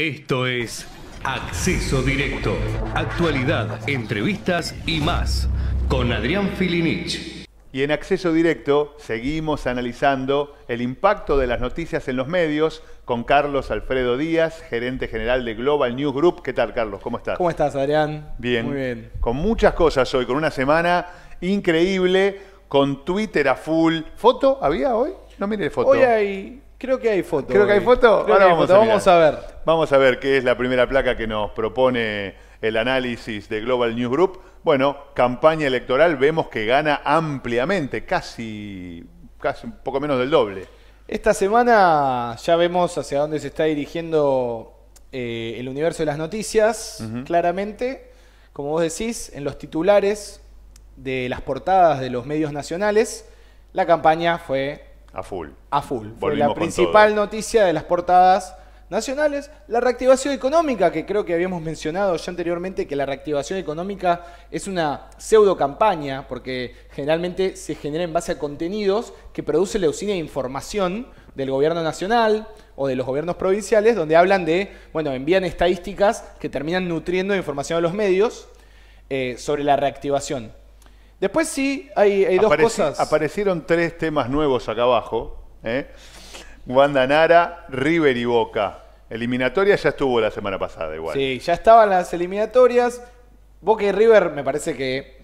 Esto es Acceso Directo, actualidad, entrevistas y más con Adrián Filinich. Y en Acceso Directo seguimos analizando el impacto de las noticias en los medios con Carlos Alfredo Díaz, gerente general de Global News Group. ¿Qué tal, Carlos? ¿Cómo estás? ¿Cómo estás, Adrián? Bien. Muy bien. Con muchas cosas hoy, con una semana increíble, con Twitter a full. ¿Foto había hoy? No mire foto. Hoy hay Creo que hay foto. Creo que hay foto. Ahora vamos, vamos, a ver. Vamos a ver qué es la primera placa que nos propone el análisis de Global News Group. Bueno, campaña electoral vemos que gana ampliamente, casi, casi un poco menos del doble. Esta semana ya vemos hacia dónde se está dirigiendo eh, el universo de las noticias, claramente. Como vos decís, en los titulares de las portadas de los medios nacionales, la campaña fue... A full. A full. fue la principal noticia de las portadas nacionales, la reactivación económica, que creo que habíamos mencionado ya anteriormente, que la reactivación económica es una pseudo campaña, porque generalmente se genera en base a contenidos que produce la usina de información del gobierno nacional o de los gobiernos provinciales, donde hablan de, bueno, envían estadísticas que terminan nutriendo información a los medios eh, sobre la reactivación. Después sí, hay, dos cosas. Aparecieron tres temas nuevos acá abajo. ¿eh? Wanda Nara, River y Boca. Eliminatoria ya estuvo la semana pasada igual. Sí, ya estaban las eliminatorias. Boca y River me parece que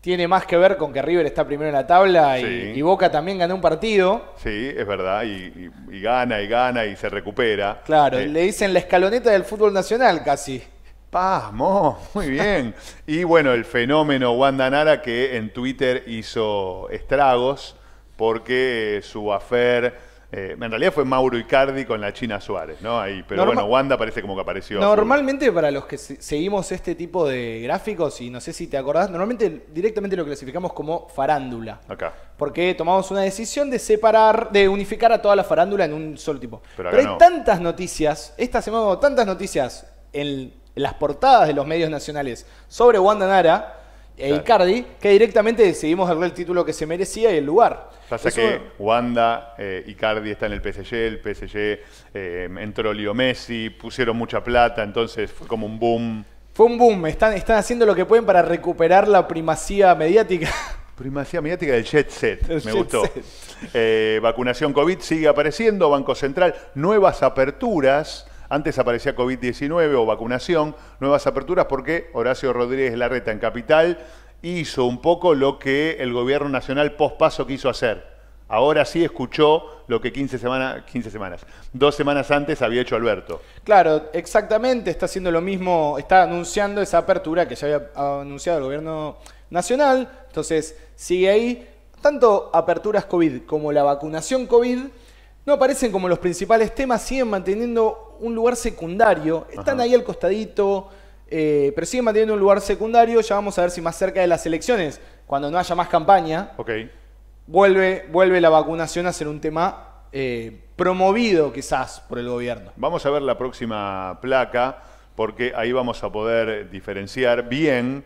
tiene más que ver con que River está primero en la tabla y, Boca también ganó un partido. Sí, es verdad, y, gana y gana y se recupera. Claro, eh, le dicen la escaloneta del fútbol nacional casi. Pasmo, muy bien. y bueno, el fenómeno Wanda Nara que en Twitter hizo estragos porque su afer eh, en realidad fue Mauro Icardi con la China Suárez, ¿no? Ahí, pero bueno, Wanda parece como que apareció. Normalmente, para los que seguimos este tipo de gráficos, y no sé si te acordás, normalmente directamente lo clasificamos como farándula. Acá. Porque tomamos una decisión de separar, de unificar a toda la farándula en un solo tipo. Pero, hay tantas noticias, esta semana tantas noticias en las portadas de los medios nacionales sobre Wanda Nara Icardi, que directamente decidimos el título que se merecía y el lugar. Pasa que Wanda, Icardi eh, está en el PSG, el PSG eh, entró Leo Messi, pusieron mucha plata, entonces fue como un boom. Fue un boom, están, están haciendo lo que pueden para recuperar la primacía mediática. Primacía mediática del jet set, me gustó. Eh, vacunación COVID sigue apareciendo, Banco Central, nuevas aperturas. Antes aparecía COVID-19 o vacunación, nuevas aperturas, porque Horacio Rodríguez Larreta en Capital hizo un poco lo que el gobierno nacional pospaso quiso hacer. Ahora sí escuchó lo que 15, semanas, 15 semanas, dos semanas antes había hecho Alberto. Claro, exactamente, está haciendo lo mismo, está anunciando esa apertura que ya había anunciado el gobierno nacional, entonces sigue ahí. Tanto aperturas COVID como la vacunación COVID no aparecen como los principales temas, siguen manteniendo un lugar secundario. Están ahí al costadito, eh, pero siguen manteniendo un lugar secundario. Ya vamos a ver si más cerca de las elecciones, cuando no haya más campaña, vuelve, vuelve la vacunación a ser un tema eh, promovido quizás por el gobierno. Vamos a ver la próxima placa, porque ahí vamos a poder diferenciar bien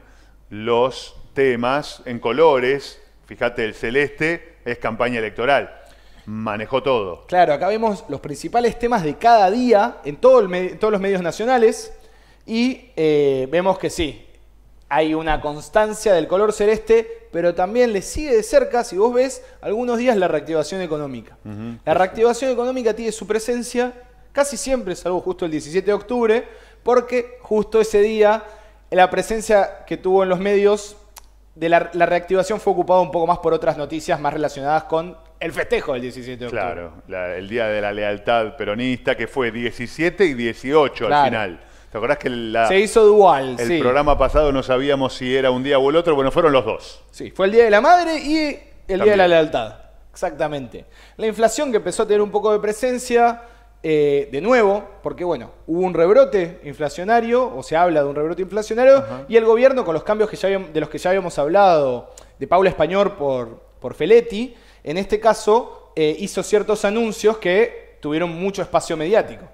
los temas en colores. Fíjate, el celeste es campaña electoral manejó todo. Claro, acá vemos los principales temas de cada día en todos los medios nacionales y eh, vemos que sí, hay una constancia del color celeste, pero también le sigue de cerca, si vos ves, algunos días la reactivación económica. La reactivación económica tiene su presencia casi siempre, salvo justo el 17 de octubre, porque justo ese día la presencia que tuvo en los medios de la, la reactivación fue ocupada un poco más por otras noticias más relacionadas con el festejo del 17 de octubre. Claro, el Día de la Lealtad Peronista, que fue 17 y 18 al final. ¿Te acordás que se hizo dual? El programa pasado no sabíamos si era un día o el otro. Bueno, fueron los dos. Sí, fue el Día de la Madre y el Día de la Lealtad. Exactamente. La inflación que empezó a tener un poco de presencia, eh, de nuevo, porque bueno, hubo un rebrote inflacionario, o se habla de un rebrote inflacionario, y el gobierno con los cambios que ya de los que ya habíamos hablado, de Paula Español por, por Feletti, en este caso eh, hizo ciertos anuncios que tuvieron mucho espacio mediático.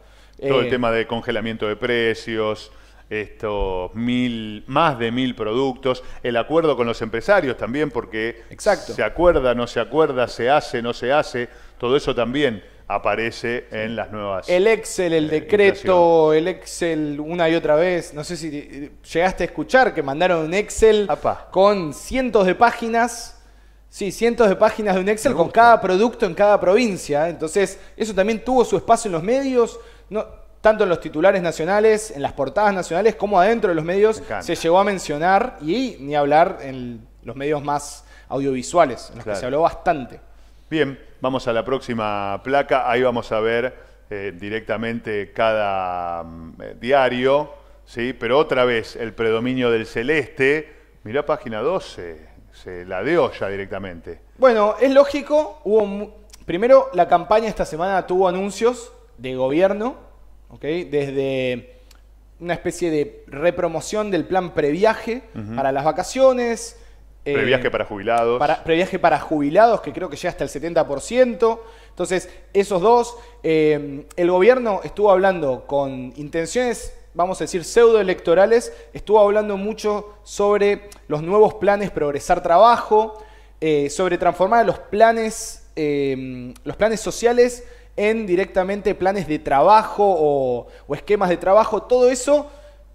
Todo el eh, tema de congelamiento de precios, estos mil, más de mil productos, el acuerdo con los empresarios también, porque se acuerda, no se acuerda, se hace, no se hace, todo eso también aparece en las nuevas. El Excel, el eh, decreto, el Excel una y otra vez. No sé si llegaste a escuchar que mandaron un Excel con cientos de páginas Sí, cientos de páginas de un Excel con cada producto en cada provincia. ¿eh? Entonces, eso también tuvo su espacio en los medios, no, tanto en los titulares nacionales, en las portadas nacionales, como adentro de los medios. Se llegó a mencionar y ni hablar en los medios más audiovisuales, en los que se habló bastante. Bien, vamos a la próxima placa. Ahí vamos a ver eh, directamente cada mm, eh, diario, ¿sí? pero otra vez el predominio del celeste. Mirá página 12 se la de ya directamente. Bueno, es lógico. Hubo primero, la campaña esta semana tuvo anuncios de gobierno, ¿ok? Desde una especie de repromoción del plan previaje para las vacaciones. Eh, previaje para jubilados. Para, previaje para jubilados, que creo que llega hasta el 70%. Entonces, esos dos, eh, el gobierno estuvo hablando con intenciones vamos a decir, pseudoelectorales, estuvo hablando mucho sobre los nuevos planes progresar trabajo, eh, sobre transformar los planes, eh, los planes sociales en directamente planes de trabajo o, esquemas de trabajo, todo eso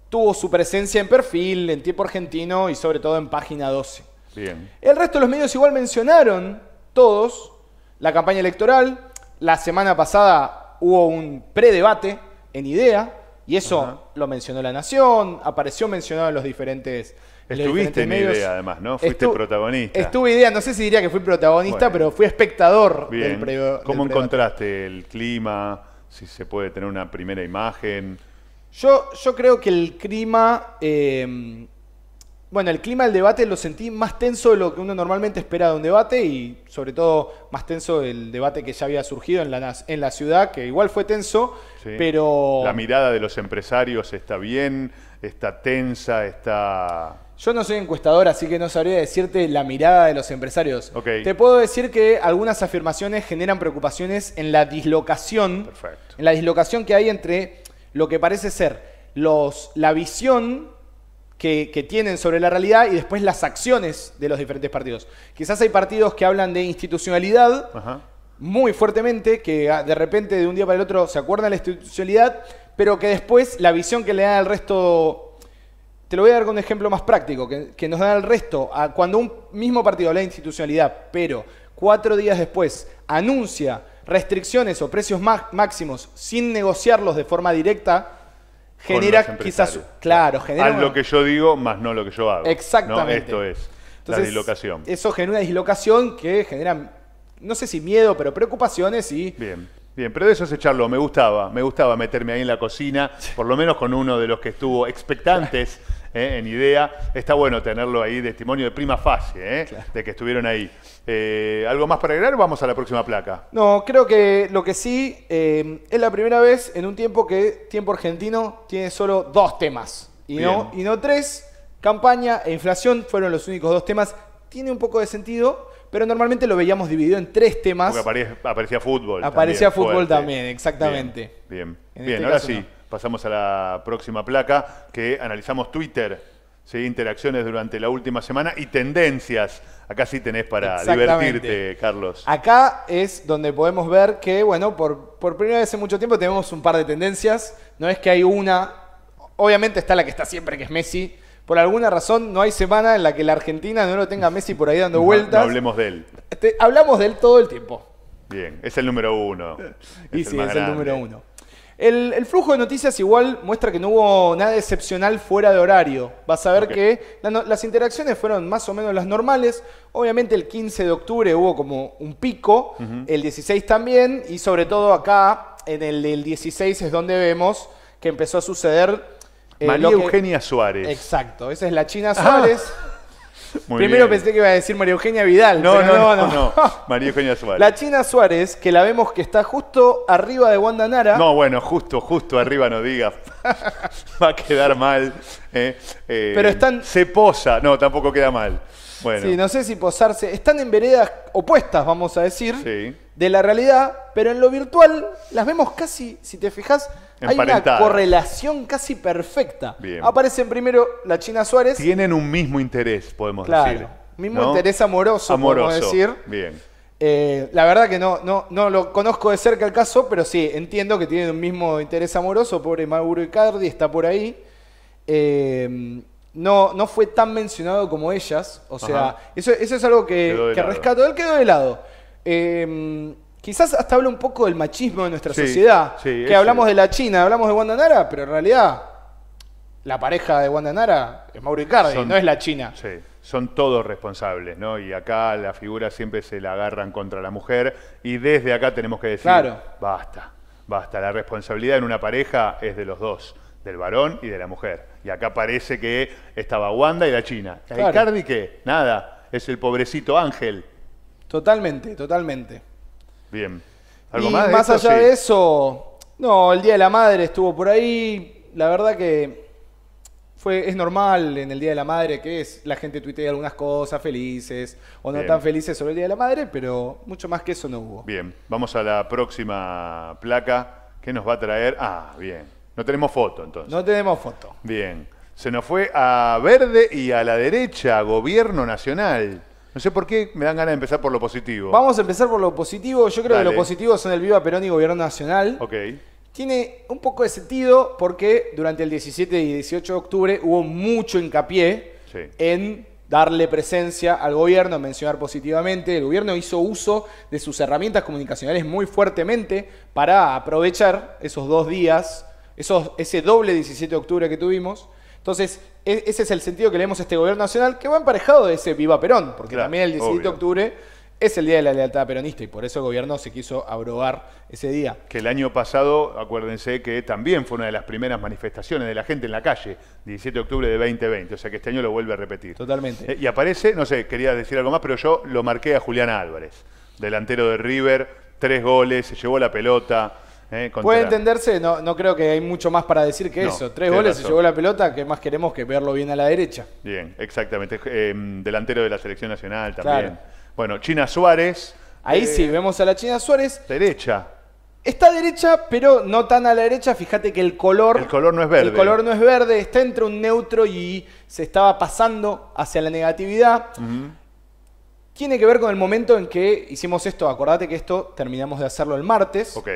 tuvo su presencia en perfil, en tiempo argentino y sobre todo en página 12. Bien. El resto de los medios igual mencionaron todos la campaña electoral. La semana pasada hubo un predebate en idea y eso lo mencionó La Nación, apareció mencionado en los diferentes. Estuviste en idea, además, ¿no? Fuiste protagonista. Estuve idea, no sé si diría que fui protagonista, pero fui espectador del previo. ¿Cómo encontraste el clima? Si se puede tener una primera imagen. Yo, yo creo que el clima. Eh, bueno, el clima del debate lo sentí más tenso de lo que uno normalmente espera de un debate y sobre todo más tenso del debate que ya había surgido en la, en la ciudad, que igual fue tenso, pero... La mirada de los empresarios está bien, está tensa, está... Yo no soy encuestador, así que no sabría decirte la mirada de los empresarios. Te puedo decir que algunas afirmaciones generan preocupaciones en la dislocación, en la dislocación que hay entre lo que parece ser los, la visión que, tienen sobre la realidad y después las acciones de los diferentes partidos. Quizás hay partidos que hablan de institucionalidad muy fuertemente, que ah, de repente de un día para el otro se acuerdan de la institucionalidad, pero que después la visión que le dan al resto... Te lo voy a dar con un ejemplo más práctico, que, nos dan al resto. A cuando un mismo partido habla de institucionalidad, pero cuatro días después anuncia restricciones o precios máximos sin negociarlos de forma directa, genera quizás, claro, genera... Haz lo que yo digo, más no lo que yo hago. Exactamente. Esto es la dislocación. Eso genera una dislocación que genera, no sé si miedo, pero preocupaciones y... Bien. Bien, pero de eso se charló, me gustaba, me gustaba meterme ahí en la cocina, por lo menos con uno de los que estuvo expectantes ¿eh? en idea. Está bueno tenerlo ahí, testimonio de prima fase ¿eh? de que estuvieron ahí. Eh, ¿Algo más para agregar vamos a la próxima placa? No, creo que lo que sí es la primera vez en un tiempo que Tiempo Argentino tiene solo dos temas y, no, y no tres. Campaña e inflación fueron los únicos dos temas. Tiene un poco de sentido, pero normalmente lo veíamos dividido en tres temas. Porque aparecía, fútbol. Aparecía fútbol también, exactamente. Bien, bien, este ahora sí pasamos a la próxima placa, que analizamos Twitter, interacciones durante la última semana y tendencias. Acá sí tenés para divertirte, Carlos. Acá es donde podemos ver que, bueno, por, primera vez en mucho tiempo tenemos un par de tendencias. No es que hay una, obviamente está la que está siempre, que es Messi. Por alguna razón no hay semana en la que la Argentina no lo tenga a Messi por ahí dando vueltas. No, hablemos de él. hablamos de él todo el tiempo. Bien, es el número uno. y sí, es el número uno. El, flujo de noticias igual muestra que no hubo nada excepcional fuera de horario. Vas a ver que las interacciones fueron más o menos las normales. Obviamente el 15 de octubre hubo como un pico, el 16 también, y sobre todo acá en el, 16 es donde vemos que empezó a suceder... Eh, María Eugenia Suárez. Exacto, esa es la China ah. Suárez. Primero pensé que iba a decir María Eugenia Vidal. No, no, no, María Eugenia Suárez. La China Suárez, que la vemos que está justo arriba de Wanda Nara. No, bueno, justo, justo arriba no diga, Va a quedar mal. ¿eh? Eh, pero están. Se posa. No, tampoco queda mal. Sí, no sé si posarse. Están en veredas opuestas, vamos a decir, de la realidad, pero en lo virtual las vemos casi, si te fijas, hay una correlación casi perfecta. Bien. Aparecen primero la China Suárez. Tienen un mismo interés, podemos claro, decir. Mismo interés amoroso, amoroso, podemos decir. Bien. Eh, la verdad que no, no, no lo conozco de cerca el caso, pero sí, entiendo que tienen un mismo interés amoroso. Pobre Mauro Icardi está por ahí. Eh, no, no fue tan mencionado como ellas. O sea, eso, es algo que, rescató, rescato. Él quedó de lado. Em, quizás hasta habla un poco del machismo de nuestra sociedad. que hablamos de la China, hablamos de Wanda Nara, pero en realidad la pareja de Wanda Nara es Mauro Icardi, no es la China. Sí, son todos responsables, ¿no? Y acá la figura siempre se la agarran contra la mujer y desde acá tenemos que decir, basta, basta, la responsabilidad en una pareja es de los dos del varón y de la mujer. Y acá parece que estaba Wanda y la China. el Cardi qué? Nada, es el pobrecito Ángel. Totalmente, totalmente. Bien. ¿Algo más? De más allá de eso, no, el Día de la Madre estuvo por ahí. La verdad que fue, es normal en el Día de la Madre que es la gente tuitee algunas cosas felices o no tan felices sobre el Día de la Madre, pero mucho más que eso no hubo. Bien, vamos a la próxima placa. ¿Qué nos va a traer? Ah, bien. No tenemos foto, entonces. No tenemos foto. Bien. Se nos fue a verde y a la derecha, gobierno nacional. No sé por qué me dan ganas de empezar por lo positivo. Vamos a empezar por lo positivo. Yo creo que lo positivo son el Viva Perón y Gobierno Nacional. Ok. Tiene un poco de sentido porque durante el 17 y 18 de octubre hubo mucho hincapié en darle presencia al gobierno, mencionar positivamente. El gobierno hizo uso de sus herramientas comunicacionales muy fuertemente para aprovechar esos dos días ese doble 17 de octubre que tuvimos. Entonces, e, ese es el sentido que leemos a este gobierno nacional, que va emparejado de ese Viva Perón, porque también el 17 de octubre es el día de la lealtad peronista y por eso el gobierno se quiso abrogar ese día. Que el año pasado, acuérdense que también fue una de las primeras manifestaciones de la gente en la calle, 17 de octubre de 2020, o sea que este año lo vuelve a repetir. Totalmente. Eh, y aparece, no sé, quería decir algo más, pero yo lo marqué a Julián Álvarez, delantero de River, tres goles, se llevó la pelota eh, Puede entenderse, no, no, creo que hay mucho más para decir que eso. Tres goles, y se la pelota, que más queremos que verlo bien a la derecha. Bien, exactamente. Eh, delantero de la selección nacional también. Bueno, China Suárez. Ahí sí, eh, vemos a la China Suárez. Derecha. Está derecha, pero no tan a la derecha. Fíjate que el color. El color no es verde. El color no es verde, está entre un neutro y se estaba pasando hacia la negatividad. Tiene que ver con el momento en que hicimos esto. Acordate que esto terminamos de hacerlo el martes. Ok.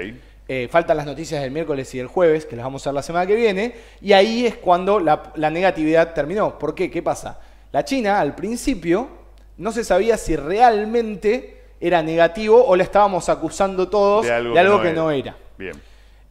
Eh, faltan las noticias del miércoles y del jueves, que las vamos a ver la semana que viene, y ahí es cuando la, negatividad terminó. ¿Por qué? ¿Qué pasa? La China al principio no se sabía si realmente era negativo o la estábamos acusando todos de algo, que, no, era. Bien.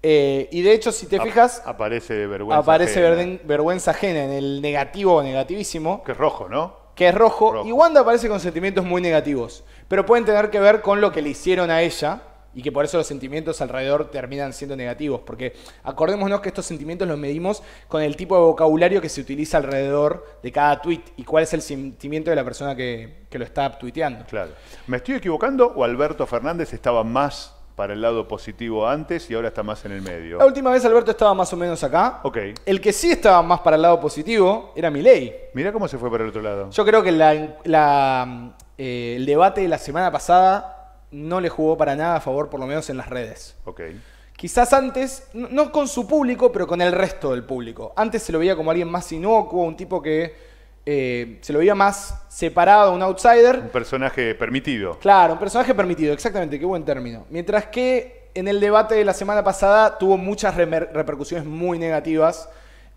Eh, y de hecho, si te fijas. Aparece vergüenza Aparece vergüenza ajena en el negativo o negativísimo. Que es rojo, ¿no? Que es rojo. Y Wanda aparece con sentimientos muy negativos. Pero pueden tener que ver con lo que le hicieron a ella y que por eso los sentimientos alrededor terminan siendo negativos, porque acordémonos que estos sentimientos los medimos con el tipo de vocabulario que se utiliza alrededor de cada tweet y cuál es el sentimiento de la persona que, lo está tuiteando. Claro. ¿Me estoy equivocando o Alberto Fernández estaba más para el lado positivo antes y ahora está más en el medio. La última vez Alberto estaba más o menos acá. Ok. El que sí estaba más para el lado positivo era Milei. Mirá cómo se fue para el otro lado. Yo creo que la, eh, el debate de la semana pasada no le jugó para nada a favor, por lo menos en las redes. Quizás antes, no con su público, pero con el resto del público. Antes se lo veía como alguien más inocuo, un tipo que eh, se lo veía más separado, un outsider. Un personaje permitido. Claro, un personaje permitido, exactamente, qué buen término. Mientras que en el debate de la semana pasada tuvo muchas repercusiones muy negativas.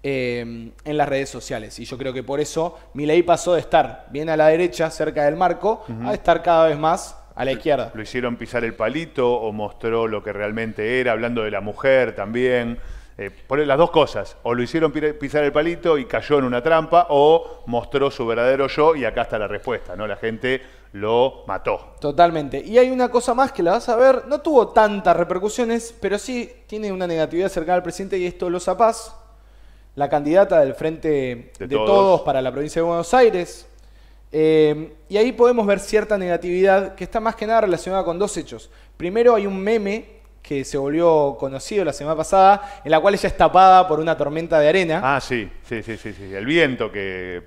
Eh, en las redes sociales. Y yo creo que por eso Milei pasó de estar bien a la derecha, cerca del marco, a estar cada vez más a la izquierda. Lo hicieron pisar el palito o mostró lo que realmente era, hablando de la mujer también. Eh, las dos cosas, o lo hicieron pisar el palito y cayó en una trampa, o mostró su verdadero yo y acá está la respuesta, ¿no? La gente lo mató. Totalmente. Y hay una cosa más que la vas a ver, no tuvo tantas repercusiones, pero sí tiene una negatividad cercana al presidente y esto lo Paz, la candidata del Frente de, todos para la provincia de Buenos Aires, Em, y ahí podemos ver cierta negatividad que está más que nada relacionada con dos hechos. Primero hay un meme que se volvió conocido la semana pasada, en la cual ella es tapada por una tormenta de arena. Ah, sí, sí, sí, sí, sí. el viento que...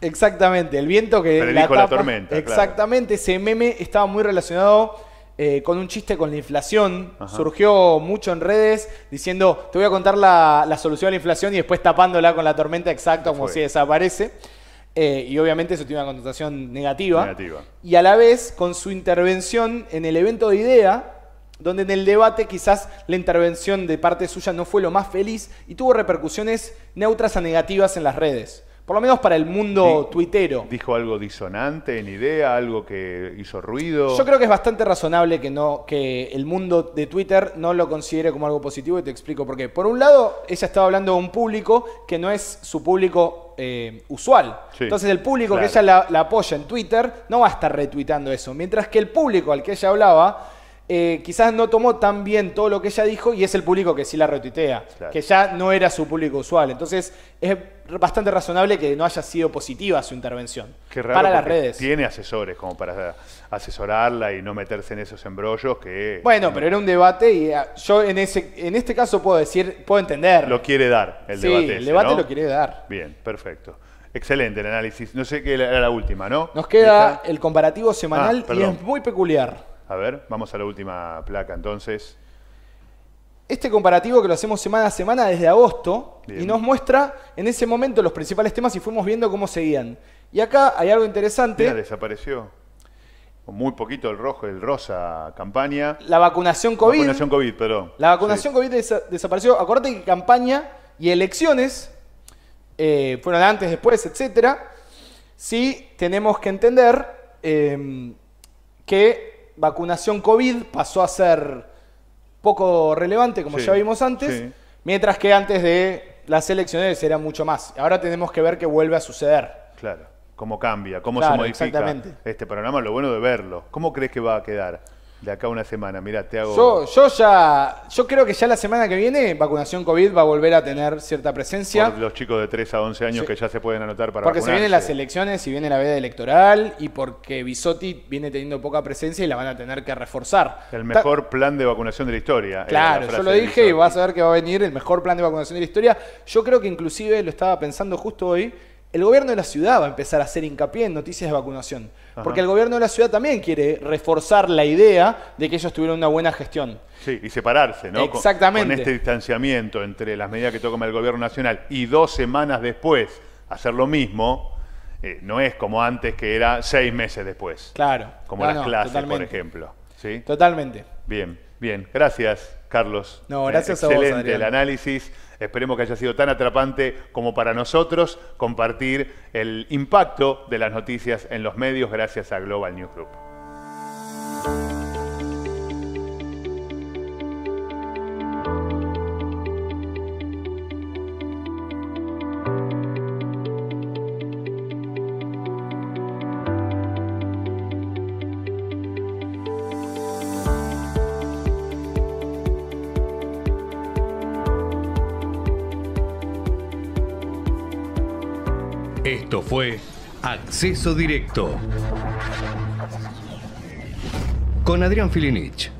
Exactamente, el viento que... la, la, tormenta. Exactamente, ese meme estaba muy relacionado eh, con un chiste con la inflación. Surgió mucho en redes diciendo, te voy a contar la, solución a la inflación y después tapándola con la tormenta exacta como si desaparece. Eh, y obviamente eso tiene una connotación negativa. Y a la vez con su intervención en el evento de idea, donde en el debate quizás la intervención de parte suya no fue lo más feliz y tuvo repercusiones neutras a negativas en las redes. Por lo menos para el mundo tuitero. ¿Dijo algo disonante en idea? ¿Algo que hizo ruido? Yo creo que es bastante razonable que, no, que el mundo de Twitter no lo considere como algo positivo y te explico por qué. Por un lado, ella estaba hablando de un público que no es su público eh, usual. Entonces el público que ella la, la, apoya en Twitter no va a estar retuitando eso. Mientras que el público al que ella hablaba eh, quizás no tomó tan bien todo lo que ella dijo y es el público que sí la retuitea, que ya no era su público usual. Entonces es bastante razonable que no haya sido positiva su intervención para las redes. Tiene asesores como para asesorarla y no meterse en esos embrollos que... Bueno, pero era un debate y ah, yo en, ese, en este caso puedo decir, puedo entender. Lo quiere dar el debate. Sí, el debate lo quiere dar. Bien, perfecto. Excelente el análisis. No sé qué era la última, ¿no? Nos queda el comparativo semanal ah, y es muy peculiar. A ver, vamos a la última placa entonces. Este comparativo que lo hacemos semana a semana desde agosto y nos muestra en ese momento los principales temas y fuimos viendo cómo seguían. Y acá hay algo interesante. Ya desapareció. Muy poquito el rojo, el rosa campaña. La vacunación COVID. La vacunación COVID, perdón. La vacunación COVID desapareció. Acuérdate que campaña y elecciones eh, fueron antes, después, etc. Sí tenemos que entender em, que vacunación COVID pasó a ser poco relevante, como ya vimos antes, mientras que antes de las elecciones era mucho más. Ahora tenemos que ver qué vuelve a suceder. Claro, cómo cambia, cómo se modifica este panorama, lo bueno de verlo. ¿Cómo crees que va a quedar? de acá una semana. Mira, te hago. Yo, yo ya. Yo creo que ya la semana que viene, vacunación COVID va a volver a tener cierta presencia. los chicos de 3 a 11 años que ya se pueden anotar para. Porque se vienen las elecciones y viene la veda electoral y porque Bisotti viene teniendo poca presencia y la van a tener que reforzar. El mejor plan de vacunación de la historia. Claro, yo lo dije y vas a ver que va a venir el mejor plan de vacunación de la historia. Yo creo que inclusive lo estaba pensando justo hoy el gobierno de la ciudad va a empezar a hacer hincapié en noticias de vacunación. Porque el gobierno de la ciudad también quiere reforzar la idea de que ellos tuvieron una buena gestión. Sí, y separarse, ¿no? Exactamente. Con, este distanciamiento entre las medidas que toma el gobierno nacional y dos semanas después hacer lo mismo, eh, no es como antes que era seis meses después. Claro. Como las clases, por ejemplo. ¿Sí? Totalmente. Bien, bien. Gracias, Carlos. No, gracias a vos. Excelente el análisis. Esperemos que haya sido tan atrapante como para nosotros compartir el impacto de las noticias en los medios gracias a Global News Group. Esto fue Acceso Directo con Adrián Filinich.